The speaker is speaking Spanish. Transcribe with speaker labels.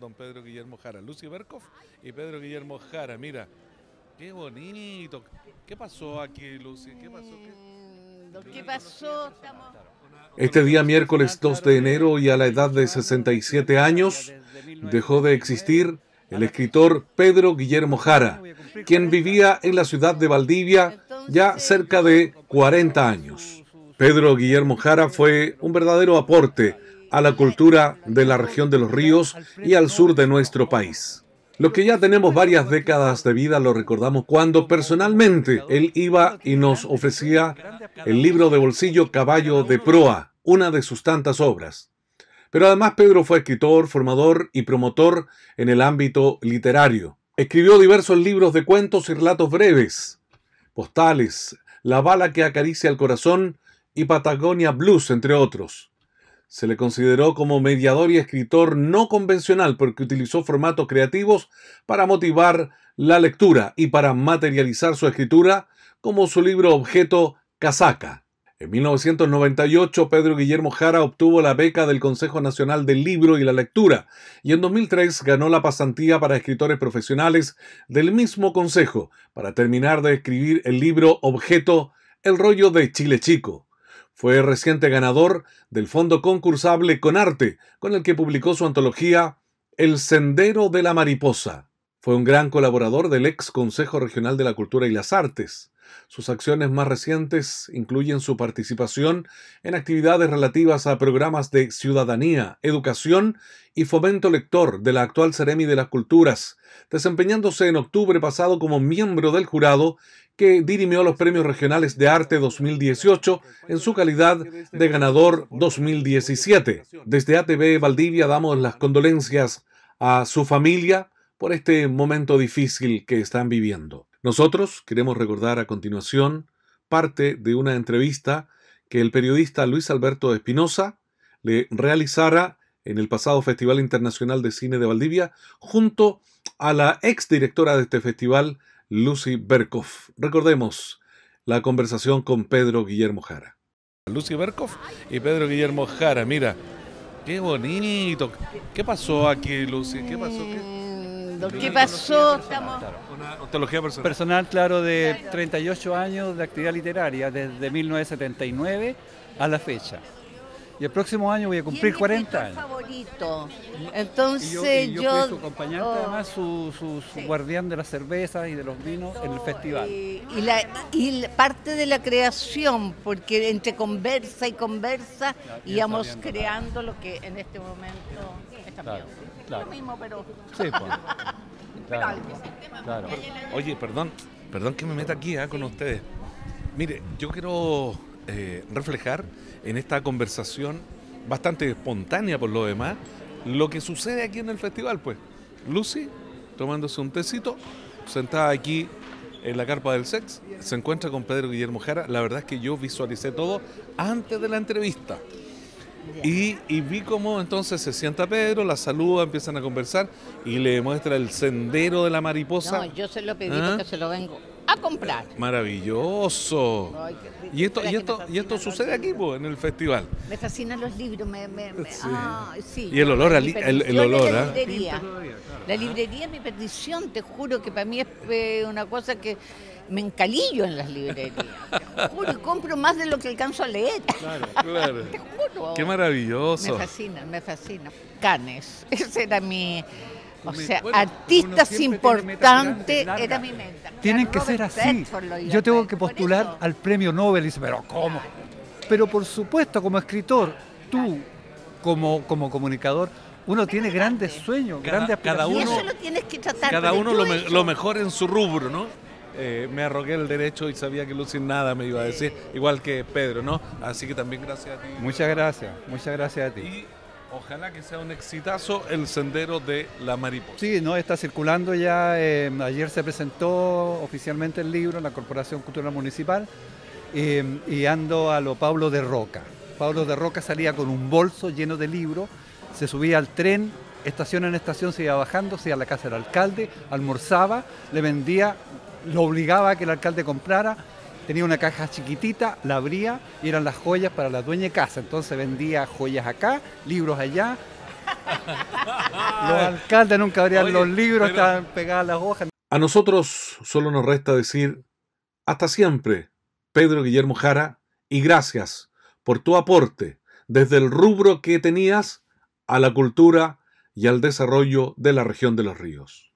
Speaker 1: don Pedro Guillermo Jara, Lucy y Pedro Guillermo Jara. Mira, qué bonito. ¿Qué pasó aquí, Lucy? ¿Qué pasó? Mm, este día miércoles 2 de enero y a la edad de 67 años dejó de existir el escritor Pedro Guillermo Jara, quien vivía en la ciudad de Valdivia ya cerca de 40 años. Pedro Guillermo Jara fue un verdadero aporte a la cultura de la región de los ríos y al sur de nuestro país. Lo que ya tenemos varias décadas de vida lo recordamos cuando personalmente él iba y nos ofrecía el libro de bolsillo Caballo de Proa, una de sus tantas obras. Pero además Pedro fue escritor, formador y promotor en el ámbito literario. Escribió diversos libros de cuentos y relatos breves, postales, La bala que acaricia el corazón y Patagonia Blues, entre otros. Se le consideró como mediador y escritor no convencional porque utilizó formatos creativos para motivar la lectura y para materializar su escritura como su libro objeto Casaca. En 1998 Pedro Guillermo Jara obtuvo la beca del Consejo Nacional del Libro y la Lectura y en 2003 ganó la pasantía para escritores profesionales del mismo consejo para terminar de escribir el libro objeto El rollo de Chile Chico. Fue reciente ganador del fondo concursable Con Arte, con el que publicó su antología El Sendero de la Mariposa. Fue un gran colaborador del ex Consejo Regional de la Cultura y las Artes. Sus acciones más recientes incluyen su participación en actividades relativas a programas de ciudadanía, educación y fomento lector de la actual Ceremi de las Culturas, desempeñándose en octubre pasado como miembro del jurado que dirimió los premios regionales de arte 2018 en su calidad de ganador 2017. Desde ATV Valdivia damos las condolencias a su familia por este momento difícil que están viviendo. Nosotros queremos recordar a continuación parte de una entrevista que el periodista Luis Alberto Espinosa le realizara en el pasado Festival Internacional de Cine de Valdivia junto a la ex directora de este festival, Lucy Berkoff. Recordemos la conversación con Pedro Guillermo Jara. Lucy Berkoff y Pedro Guillermo Jara, mira, qué bonito. ¿Qué pasó aquí, Lucy? ¿Qué pasó? Eh, ¿Qué pasó? Estamos... Una ontología personal. Personal,
Speaker 2: claro, de 38 años de actividad literaria, desde 1979 a la fecha. Y el próximo año voy a cumplir 40 años. favorito? Entonces yo... yo, su acompañante, oh. además, su, guardián de las cervezas y de los vinos en el festival. Y, la, parte de la creación, porque entre conversa y conversa íbamos creando lo que en este momento... Sí,
Speaker 1: Oye, perdón, perdón que me meta aquí ¿ah? con ustedes. Mire, yo quiero eh, reflejar en esta conversación bastante espontánea por lo demás lo que sucede aquí en el festival, pues. Lucy tomándose un tecito, sentada aquí en la carpa del sex, se encuentra con Pedro Guillermo Jara. La verdad es que yo visualicé todo antes de la entrevista. Y, vi cómo entonces se sienta Pedro, la saluda, empiezan a conversar y le muestra el sendero de la mariposa. No, yo
Speaker 2: se lo pedí ¿Ah? se lo vengo a comprar.
Speaker 1: Maravilloso. y esto, y esto, y esto sucede aquí, en el festival.
Speaker 2: Me fascinan los libros, ah, Y el olor, el, olor, ¿ah? la librería. Ah. La librería es mi perdición, te juro que para mí es eh, una cosa que me encalillo en las librerías. y compro más de lo que alcanzo a leer.
Speaker 1: Claro, claro. Qué maravilloso. Me
Speaker 2: fascina, me fascina. Canes, ese era mi o sea, artistas importantes era mi
Speaker 1: Tienen que ser así. Yo
Speaker 2: tengo que postular al premio Nobel y dice, pero ¿cómo? Pero por supuesto, como escritor, tú, como, como comunicador, uno tiene grandes sueños, grandes aspiraciones. Cada uno, y eso lo tienes que tratar. Cada uno lo,
Speaker 1: mejor en su rubro, ¿no? Eh, me arrogué el derecho y sabía que Lucy nada me iba a decir, igual que Pedro, ¿no? Así que también gracias a ti. Muchas
Speaker 2: gracias, muchas gracias a ti.
Speaker 1: Ojalá que sea un exitazo el sendero de la mariposa.
Speaker 2: Sí, no, está circulando ya. Em, ayer se presentó oficialmente el libro en la Corporación Cultural Municipal em, y ando a lo Pablo de Roca. Pablo de Roca salía con un bolso lleno de libros, se subía al tren, estación en estación se iba bajando, se iba a la casa del alcalde, almorzaba, le vendía, lo obligaba a que el alcalde comprara tenía una caja chiquitita, la abría y eran las joyas para la dueña de casa. Entonces vendía joyas acá, libros allá. los alcaldes nunca abrían los libros, estaban pegadas las hojas.
Speaker 1: A nosotros solo nos resta decir hasta siempre, Pedro Guillermo Jara, y gracias por tu aporte desde el rubro que tenías a la cultura y al desarrollo de la región de los ríos.